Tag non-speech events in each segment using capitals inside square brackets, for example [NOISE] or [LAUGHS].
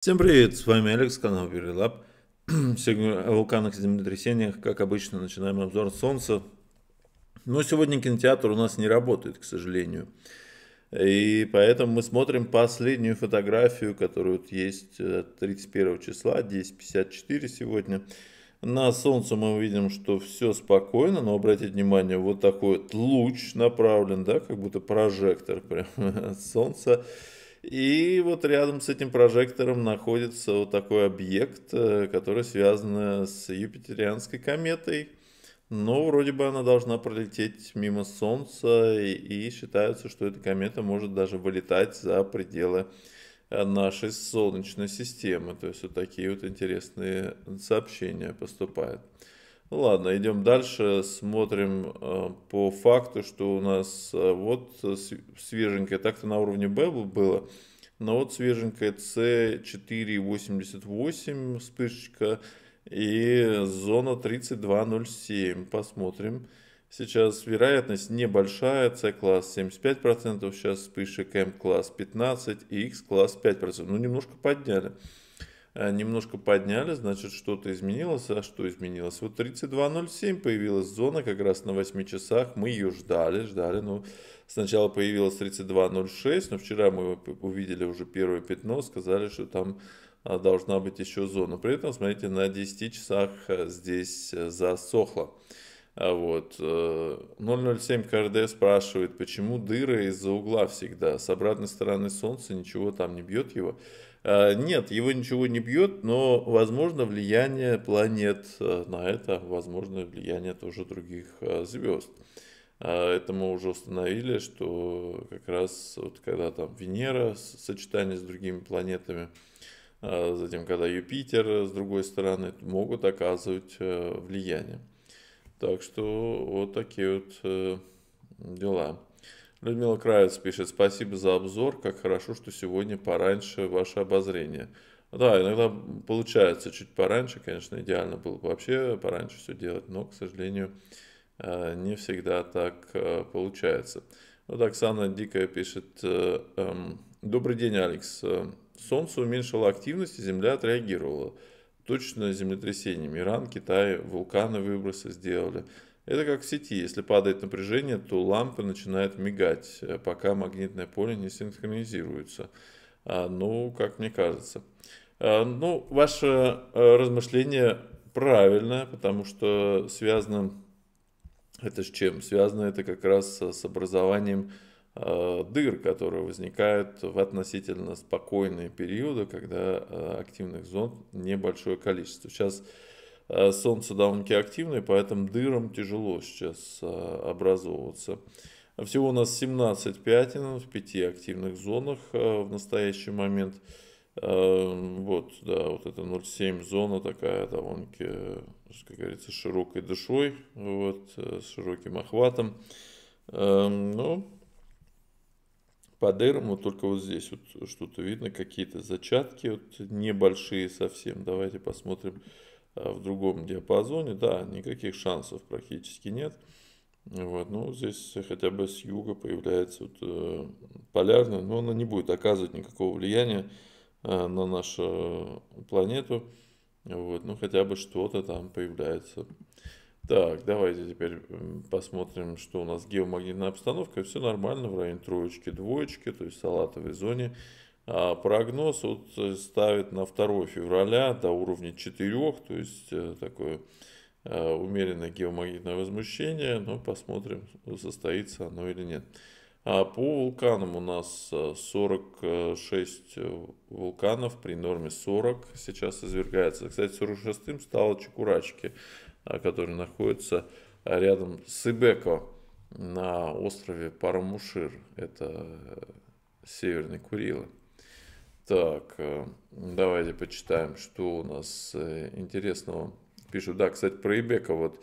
Всем привет, с вами Алекс, канал Перелап. [CLEARS THROAT] Сегодня о вулканах и землетрясениях, как обычно, начинаем обзор Солнца. Но сегодня кинотеатр у нас не работает, к сожалению. И поэтому мы смотрим последнюю фотографию, которая которую есть 31 э, числа, 10.54 сегодня. На Солнце мы видим, что все спокойно, но обратите внимание, вот такой вот луч направлен, да, как будто прожектор прям [LAUGHS] от Солнца. И вот рядом с этим прожектором находится вот такой объект, э, который связан э, с юпитерианской кометой. Но вроде бы она должна пролететь мимо Солнца, и, считается, что эта комета может даже вылетать за пределы э, нашей Солнечной системы. То есть вот такие вот интересные сообщения поступают. Ладно, идем дальше, смотрим э, по факту, что у нас э, вот свеженькая, так-то на уровне B было, но вот свеженькая C488 вспышечка и зона 3207. Посмотрим. Сейчас вероятность небольшая, C-класс 75%, сейчас вспышек M-класс 15% и X-класс 5%. Ну, немножко подняли. Э, немножко подняли, значит что-то изменилось. А что изменилось? Вот 32.07 появилась зона как раз на 8 часах. Мы ее ждали, ждали. Ну, сначала появилась 32.06, но вчера мы увидели уже первое пятно, сказали, что там а, должна быть еще зона. При этом, смотрите, на 10 часах э, здесь э, засохло. А вот. 007 КРД спрашивает, почему дыры из-за угла всегда? С обратной стороны солнца ничего там не бьет его. А, нет, его ничего не бьет, но возможно влияние планет э, на это, возможно влияние тоже других э, звезд. А, это мы уже установили, что как раз вот когда там Венера в сочетании с другими планетами, а, затем когда Юпитер с другой стороны, могут оказывать э, влияние. Так что вот такие вот дела. Людмила Краец пишет, спасибо за обзор, как хорошо, что сегодня пораньше ваше обозрение. Да, иногда получается чуть пораньше, конечно, идеально было бы вообще пораньше все делать, но, к сожалению, э, не всегда так э, получается. Вот Оксана Дикая пишет, э, эм, добрый день, Алекс. Солнце уменьшило активность, и Земля отреагировала. Точно землетрясениями. Иран, Китай, вулканы выбросы сделали. Это как в сети. Если падает напряжение, то лампы начинают мигать, э, пока магнитное поле не синхронизируется. А, ну, как мне кажется. А, ну, ваше э, размышление правильное, потому что связано это с чем? Связано это как раз с образованием э, дыр, которые возникают в относительно спокойные периоды, когда активных зон небольшое количество. Сейчас Э, солнце довольно-таки активное, поэтому дырам тяжело сейчас э, образовываться. Всего у нас 17 пятен в 5 активных зонах э, в настоящий момент. Вот, да, вот это 0,7 зона такая довольно-таки, как говорится, широкой душой, вот, с широким охватом. Ну, по дырам вот только вот здесь вот что-то видно, какие-то зачатки вот небольшие совсем. Давайте посмотрим, Э, в другом диапазоне, да, никаких шансов практически нет. Вот, ну, здесь хотя бы с юга появляется вот, э, полярная, но она не будет оказывать никакого влияния э, на нашу планету. Вот, ну, хотя бы что-то там появляется. Так, давайте теперь посмотрим, что у нас геомагнитная обстановка. Все нормально в районе троечки, двоечки, то есть в салатовой зоне. А прогноз вот э, ставит на 2 февраля до уровня 4, то есть э, такое э, умеренное геомагнитное возмущение, но посмотрим, состоится оно или нет. А по вулканам у нас 46 вулканов при норме 40 сейчас извергается. Кстати, 46-м стало Чекурачки, который находится рядом с Ибеко на острове Парамушир, это Северный Курилы. Так, э, давайте почитаем, что у нас э, интересного пишут. Да, кстати, про Ибека вот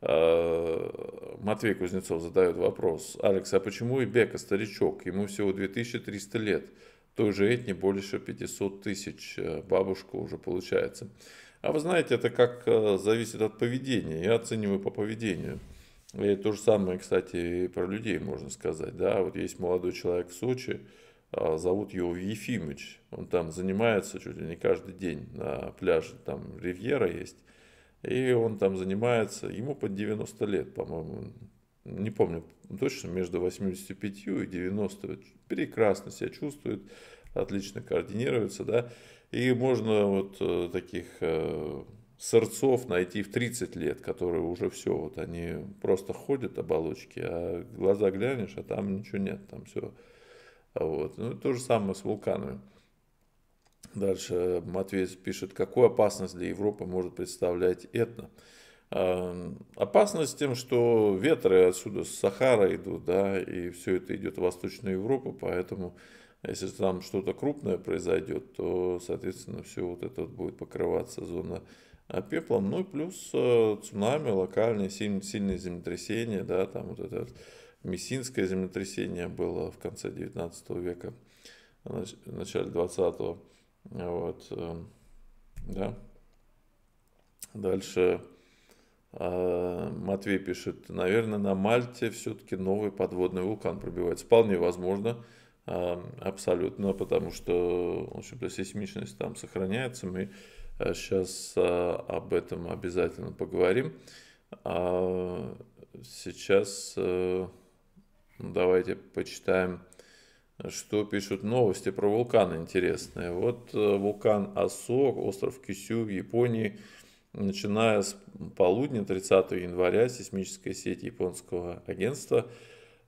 э, Матвей Кузнецов задает вопрос. Алекс, а почему Ибека старичок? Ему всего 2300 лет. Той же этни больше 500 тысяч. Бабушка уже получается. А вы знаете, это как зависит от поведения. Я оцениваю по поведению. И то же самое, кстати, и про людей можно сказать. Да, вот есть молодой человек в Сочи, а, зовут его Ефимыч, он там занимается чуть ли не каждый день на пляже, там Ривьера есть, и он там занимается, ему под 90 лет, по-моему, не помню точно, между 85 и 90, прекрасно себя чувствует, отлично координируется, да, и можно вот э, таких э, сорцов найти в 30 лет, которые уже все, вот они просто ходят оболочки, а глаза глянешь, а там ничего нет, там все вот. Ну, то же самое с вулканами. Дальше э, Матвей пишет, какую опасность для Европы может представлять Этна? А, опасность тем, что ветры отсюда с Сахара идут, да, и все это идет в Восточную Европу, поэтому если там что-то крупное произойдет, то, соответственно, все вот это вот будет покрываться зона а, пеплом. Ну и плюс э, цунами, локальные, сильные землетрясения, да, там вот это вот Мессинское землетрясение было в конце 19 века, в начале 20-го. Вот, эм, да. Дальше э, Матвей пишет, наверное, на Мальте все-таки новый подводный вулкан пробивается. Вполне возможно, эм, абсолютно, потому что, в общем-то, сейсмичность там сохраняется. Мы сейчас э, э, об этом обязательно поговорим. А, сейчас Давайте почитаем, что пишут новости про вулканы интересные. Вот э, вулкан Асок, остров Кюсю в Японии, начиная с полудня 30 января сейсмическая сеть японского агентства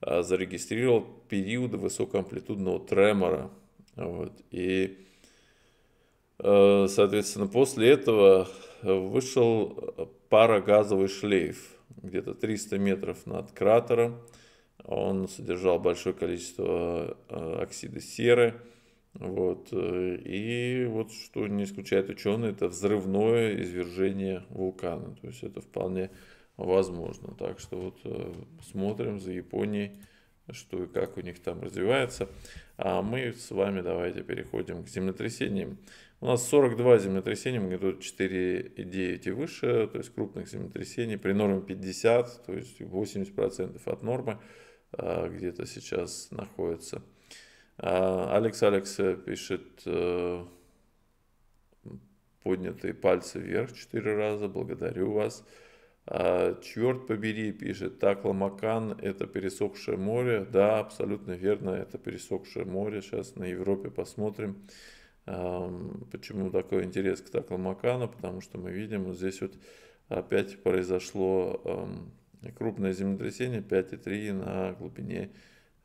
э, зарегистрировал периоды высокоамплитудного тремора. Вот. И, э, соответственно, после этого вышел парогазовый шлейф где-то 300 метров над кратером он содержал большое количество э, оксида серы, вот. Э, и вот что не исключает ученые, это взрывное извержение вулкана. То есть это вполне возможно. Так что вот э, смотрим за Японией, что и как у них там развивается. А мы с вами давайте переходим к землетрясениям. У нас 42 землетрясения, магнитуд 4,9 и выше, то есть крупных землетрясений. При норме 50, то есть 80% от нормы. Э, где-то сейчас находится. А, Алекс Алекс э, пишет э, поднятые пальцы вверх четыре раза, благодарю вас. А, черт побери, пишет так Ломакан это пересохшее море. Да, абсолютно верно, это пересохшее море. Сейчас на Европе посмотрим. А, почему такой интерес к Такламакану? Потому что мы видим, вот здесь вот опять произошло Крупное землетрясение 5,3 на глубине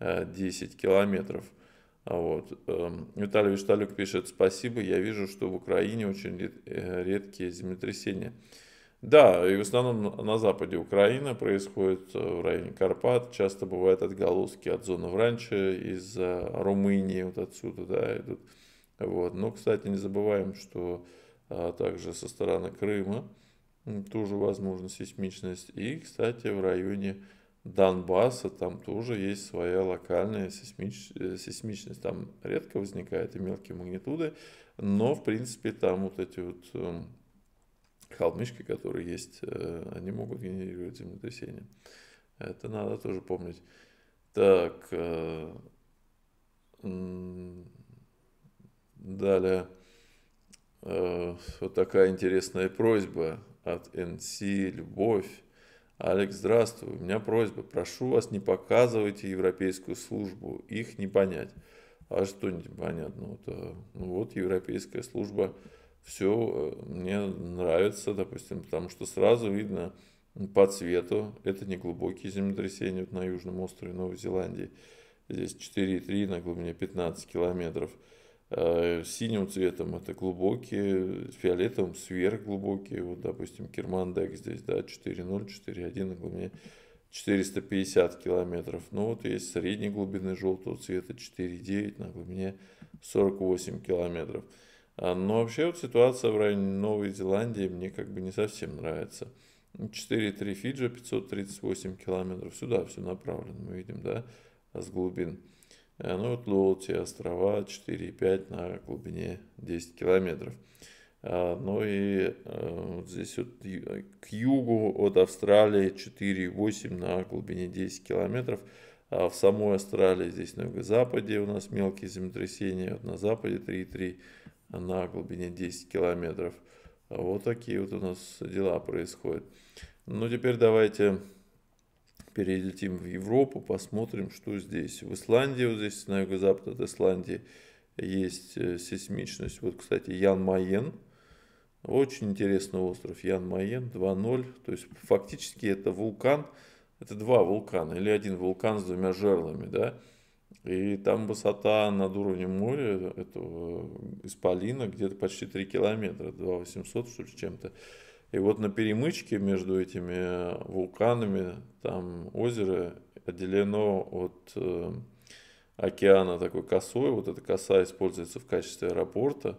10 э, километров. А вот. Эм, Виталий Вишталюк пишет, спасибо, я вижу, что в Украине очень э, редкие землетрясения. Да, и в основном на западе Украины происходит э, в районе Карпат. Часто бывают отголоски от зоны раньше из Румынии вот отсюда да, идут. Вот. Но, кстати, не забываем, что а, также со стороны Крыма тоже возможно сейсмичность. И, кстати, в районе Донбасса там тоже есть своя локальная сейсмич... Э, сейсмичность. Там редко возникают и мелкие магнитуды, но, в принципе, там вот эти вот эм, холмышки, которые есть, э, они могут генерировать землетрясение. Это надо тоже помнить. Так, э, далее вот такая интересная просьба от НС, Любовь. Алекс, здравствуй. У меня просьба. Прошу вас, не показывайте европейскую службу. Их не понять. А что непонятного -то? А, ну вот европейская служба все э, мне нравится, допустим, потому что сразу видно по цвету, это не глубокие землетрясения вот на южном острове Новой Зеландии, здесь 4,3 на глубине 15 километров, Э, синим цветом это глубокие, фиолетовым сверхглубокие. Вот, допустим, Кермандек здесь, да, 4.0, 4.1 на глубине 450 километров. Ну вот есть средней глубины желтого цвета 4,9 на глубине 48 километров. А, но вообще вот ситуация в районе Новой Зеландии мне как бы не совсем нравится. 4,3 Фиджа, 538 километров. Сюда все направлено, мы видим, да, с глубин. А, ну вот Лоути, острова 4,5 на глубине 10 километров. А, ну и а, вот здесь вот к югу от Австралии 4,8 на глубине 10 километров. А в самой Австралии здесь на юго-западе у нас мелкие землетрясения. Вот на западе 3,3 на глубине 10 километров. Вот такие вот у нас дела происходят. Ну теперь давайте перелетим в Европу, посмотрим, что здесь. В Исландии, вот здесь на юго-запад от Исландии, есть э, сейсмичность. Вот, кстати, Ян Майен. Очень интересный остров Ян Майен 2.0. То есть фактически это вулкан, это два вулкана или один вулкан с двумя жерлами, да. И там высота над уровнем моря этого э, исполина где-то почти 3 километра, 2800 что ли чем-то. И вот на перемычке между этими э, вулканами, там озеро отделено от э, океана такой косой. Вот эта коса используется в качестве аэропорта.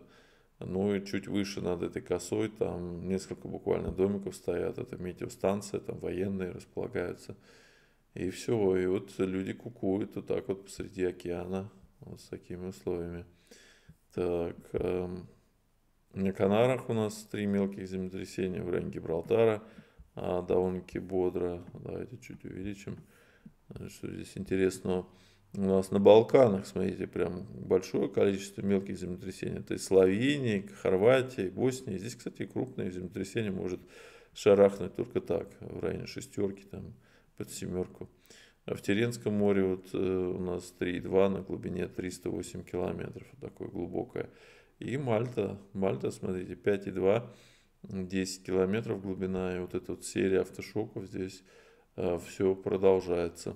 Ну и чуть выше над этой косой там несколько буквально домиков стоят. Это метеостанция, там военные располагаются. И все. И вот люди кукуют вот так вот посреди океана. Вот с такими условиями. Так. Э, на Канарах у нас три мелких землетрясения в районе Гибралтара. А, довольно-таки бодро. Давайте чуть увеличим. Э, что здесь интересного? У нас на Балканах, смотрите, прям большое количество мелких землетрясений. Это и Словения, и Хорватия, и Босния. Здесь, кстати, крупное землетрясение может шарахнуть только так, в районе шестерки, там, под семерку. А в Теренском море вот э, у нас 3,2 на глубине 308 километров. Вот такое глубокое. И Мальта, Мальта, смотрите, 5,2, 10 километров глубина. И вот эта вот серия автошоков здесь э, все продолжается.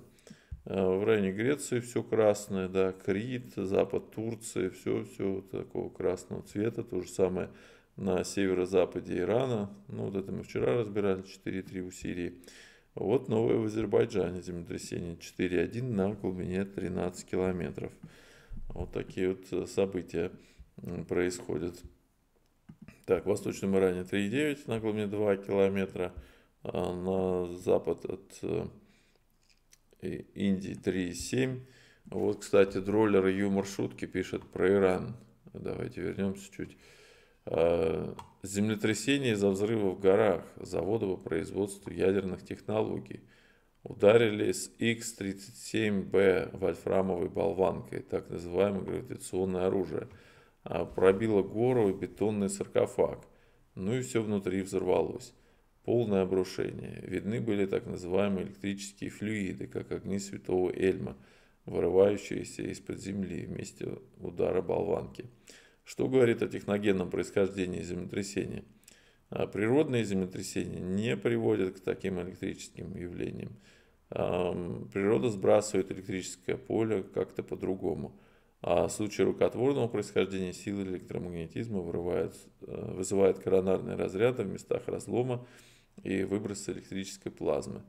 Э, в районе Греции все красное, да, Крит, запад Турции, все, все такого красного цвета. То же самое на северо-западе Ирана. Ну, вот это мы вчера разбирали, 4,3 у Сирии. Вот новое в Азербайджане землетрясение 4,1 на глубине 13 километров. Вот такие вот э, события происходит. Так, в Восточном Иране 3,9 наклоне 2 километра, а на запад от э, Индии 3,7. Вот, кстати, дроллер юмор шутки пишет про Иран. Давайте вернемся чуть. А, землетрясение из-за взрыва в горах, завода по производству ядерных технологий. Ударили с x 37 Б вольфрамовой болванкой, так называемое гравитационное оружие – а, Пробило гору и бетонный саркофаг. Ну и все внутри взорвалось. Полное обрушение. Видны были так называемые электрические флюиды, как огни святого Эльма, вырывающиеся из-под земли вместе удара болванки. Что говорит о техногенном происхождении землетрясения? А, природные землетрясения не приводят к таким электрическим явлениям. Природа сбрасывает электрическое поле как-то по-другому – а случае рукотворного происхождения силы электромагнетизма вырывает, э, вызывает коронарные разряды в местах разлома и выброс электрической плазмы.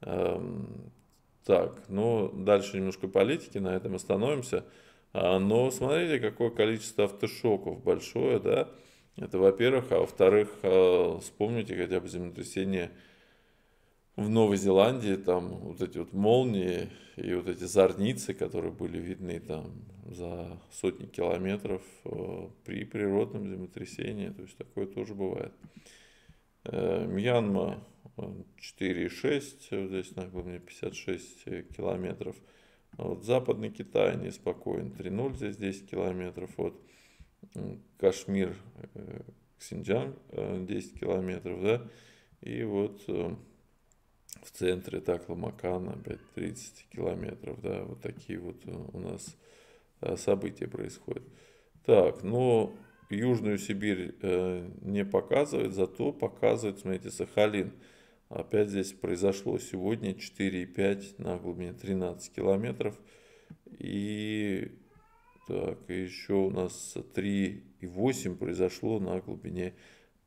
Эм, так, ну дальше немножко политики, на этом остановимся. А, но смотрите, какое количество автошоков большое, да? Это во-первых, а во-вторых, э, вспомните хотя бы землетрясение в Новой Зеландии там вот эти вот молнии и вот эти зорницы, которые были видны там за сотни километров э, при природном землетрясении, то есть такое тоже бывает. Э, Мьянма 4,6, э, вот здесь наклонение 56 километров. А вот западный Китай неспокоен, 3,0 здесь 10 километров. Вот Кашмир, Ксинджан 10 километров, да. И вот в центре Такла Макана, опять 30 километров, да, вот такие вот у нас э, события происходят. Так, но ну, Южную Сибирь э, не показывает, зато показывает, смотрите, Сахалин. Опять здесь произошло сегодня 4,5 на глубине 13 километров. И так, и еще у нас 3,8 произошло на глубине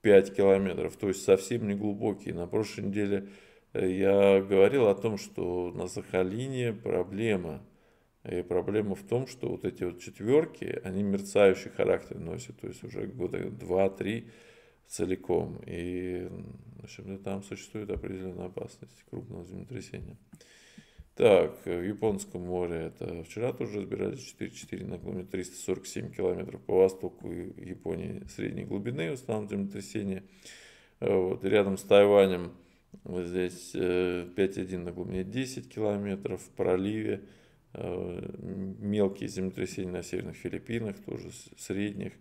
5 километров. То есть совсем не глубокие. На прошлой неделе я говорил о том, что на Сахалине проблема. И проблема в том, что вот эти вот четверки, они мерцающий характер носят, то есть уже года два-три целиком. И, в общем-то, ну, там существует определенная опасность крупного землетрясения. Так, э, в Японском море это вчера тоже разбирали, разбирались 4,4 на глубине 347 километров по востоку Японии средней глубины, в основном землетрясение. Э, вот, рядом с Тайванем вот здесь 5,1 э, на глубине 10 километров, в проливе э, мелкие землетрясения на северных Филиппинах, тоже средних.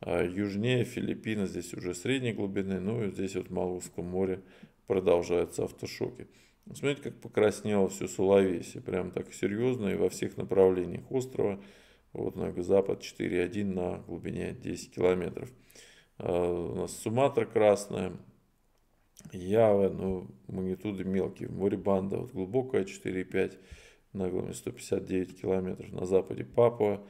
А южнее Филиппины здесь уже средней глубины, ну и здесь вот в Малузском море продолжаются автошоки. Смотрите, как покраснело все Сулавеси, прям так серьезно и во всех направлениях острова. Вот на запад 4,1 на глубине 10 километров. А у нас Суматра красная, Ява, ну, магнитуды мелкие. Море вот глубокая 4,5 на глубине 159 километров. На западе Папуа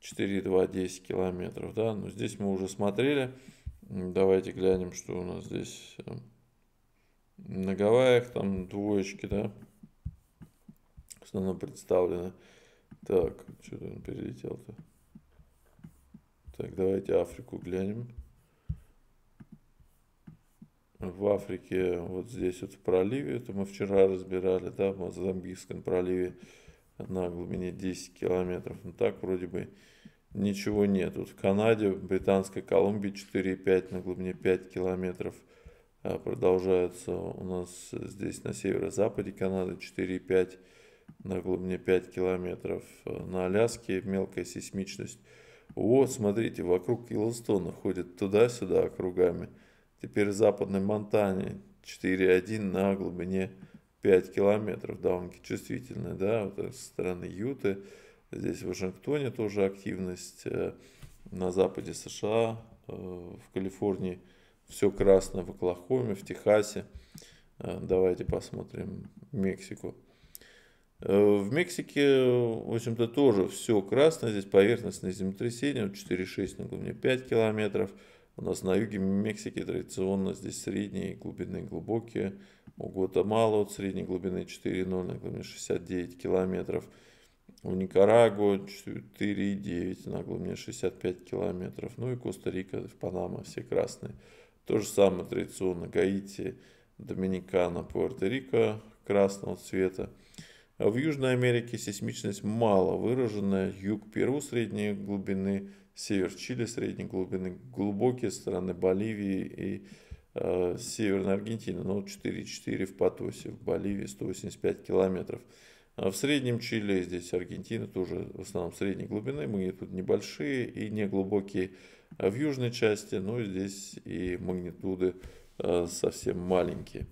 4,2, 10 километров. Да? Но ну, здесь мы уже смотрели. Давайте глянем, что у нас здесь эм, на Гавайях. Там двоечки, да, в основном представлены. Так, что-то он перелетел-то. Так, давайте Африку глянем в Африке, вот здесь вот в проливе, это мы вчера разбирали, да, в Мозамбикском проливе на глубине 10 километров. но ну, так вроде бы ничего нет. Вот в Канаде, в Британской Колумбии 4,5 на глубине 5 километров а, продолжаются у нас здесь на северо-западе Канады 4,5 на глубине 5 километров. А, на Аляске мелкая сейсмичность. Вот, смотрите, вокруг Йеллоустона ходит туда-сюда кругами. Теперь в западной Монтане 4,1 на глубине 5 километров. Довольно-таки чувствительная, да, вот со стороны Юты. Здесь в Вашингтоне тоже активность. Э, на западе США, э, в Калифорнии все красное, в Оклахоме, в Техасе. Э, давайте посмотрим Мексику. В Мексике, в общем-то, тоже все красное. Здесь поверхностное землетрясение 4,6 на глубине 5 километров. У нас на юге Мексики традиционно здесь средние глубины глубокие. У Гватемала от средней глубины 4,0 на глубине 69 километров. У Никарагуа 4,9 на глубине 65 километров. Ну и Коста-Рика, Панама, все красные. То же самое традиционно Гаити, Доминикана, Пуэрто-Рико красного цвета. В Южной Америке сейсмичность мало выражена. Юг Перу средней глубины, север Чили средней глубины, глубокие страны Боливии и э, Северной Аргентины. Ну, 4,4 в Патосе, в Боливии 185 километров. А в среднем Чили, здесь Аргентина тоже в основном средней глубины, магнитуды небольшие и неглубокие. А в южной части, Но ну, здесь и магнитуды э, совсем маленькие.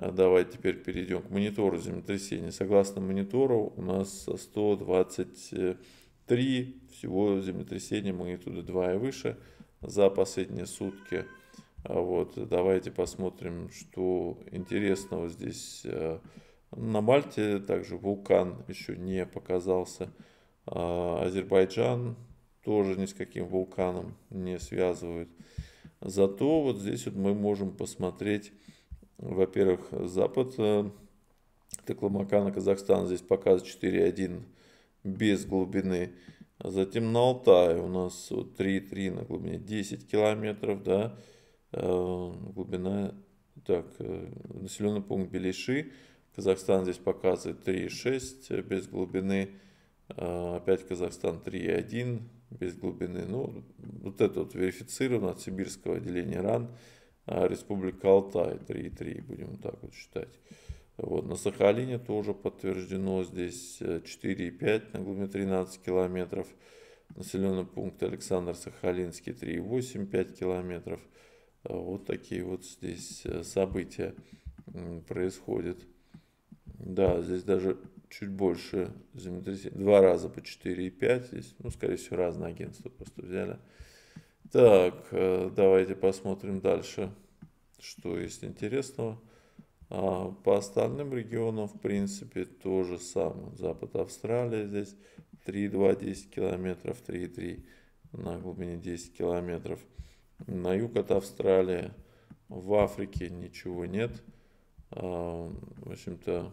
А давай теперь перейдем к монитору землетрясения. Согласно монитору у нас 123 всего землетрясения магнитуды 2 и выше за последние сутки. А вот, давайте посмотрим, что интересного здесь. Э, на Мальте также вулкан еще не показался. А, Азербайджан тоже ни с каким вулканом не связывают. Зато вот здесь вот мы можем посмотреть во-первых, Запад, э, Текламакана, Казахстан здесь показывает 4-1 без глубины. Затем на Алтае у нас 3-3 на глубине 10 километров, да, э, глубина, так, э, населенный пункт Белиши, Казахстан здесь показывает 3,6 без глубины. Опять Казахстан 3,1 без глубины. Ну, вот это вот верифицировано от сибирского отделения РАН. А Республика Алтай 3,3, будем так вот считать. Вот. На Сахалине тоже подтверждено здесь 4,5 э, на глубине 13 километров. Населенный пункт Александр Сахалинский 3,8, 5 километров. А вот такие вот здесь э, события происходят. Да, здесь даже чуть больше землетрясений. Два раза по 4,5 здесь. Ну, скорее всего, разные агентства просто взяли. Так, э, давайте посмотрим дальше, что есть интересного. А, по остальным регионам, в принципе, то же самое. Запад Австралии здесь 3,2 10 километров, 3,3 на глубине 10 километров. На юг от Австралии, в Африке ничего нет. А, в общем-то,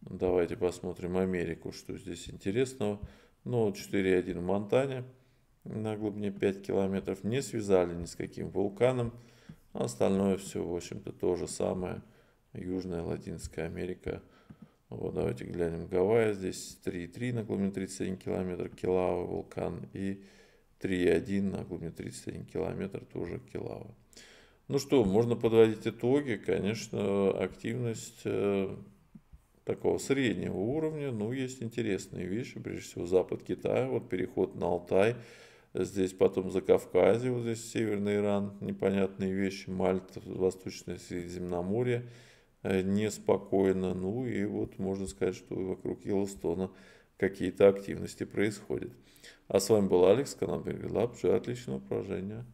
давайте посмотрим Америку, что здесь интересного. Ну, 4,1 в Монтане на глубине 5 километров не связали ни с каким вулканом. Остальное все, в общем-то, то же самое. Южная Латинская Америка. Вот, давайте глянем. Гавайи здесь 3,3 на глубине 31 километр. Килава вулкан. И 3,1 на глубине 31 километр тоже Килава. Ну что, можно подводить итоги. Конечно, активность э, такого среднего уровня. Ну, есть интересные вещи. Прежде всего, запад Китая. Вот переход на Алтай – здесь потом за Кавказе, вот здесь Северный Иран, непонятные вещи, Мальта, Восточное Средиземноморье э, неспокойно, ну и вот можно сказать, что вокруг Йеллоустона какие-то активности происходят. А с вами был Алекс, канал желаю отличного поражения.